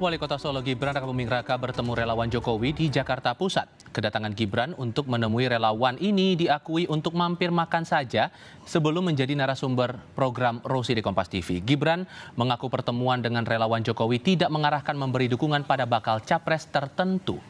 Wali Kota Solo Gibran Raka Buming Raka bertemu relawan Jokowi di Jakarta Pusat. Kedatangan Gibran untuk menemui relawan ini diakui untuk mampir makan saja sebelum menjadi narasumber program Rosi di Kompas TV. Gibran mengaku pertemuan dengan relawan Jokowi tidak mengarahkan memberi dukungan pada bakal capres tertentu.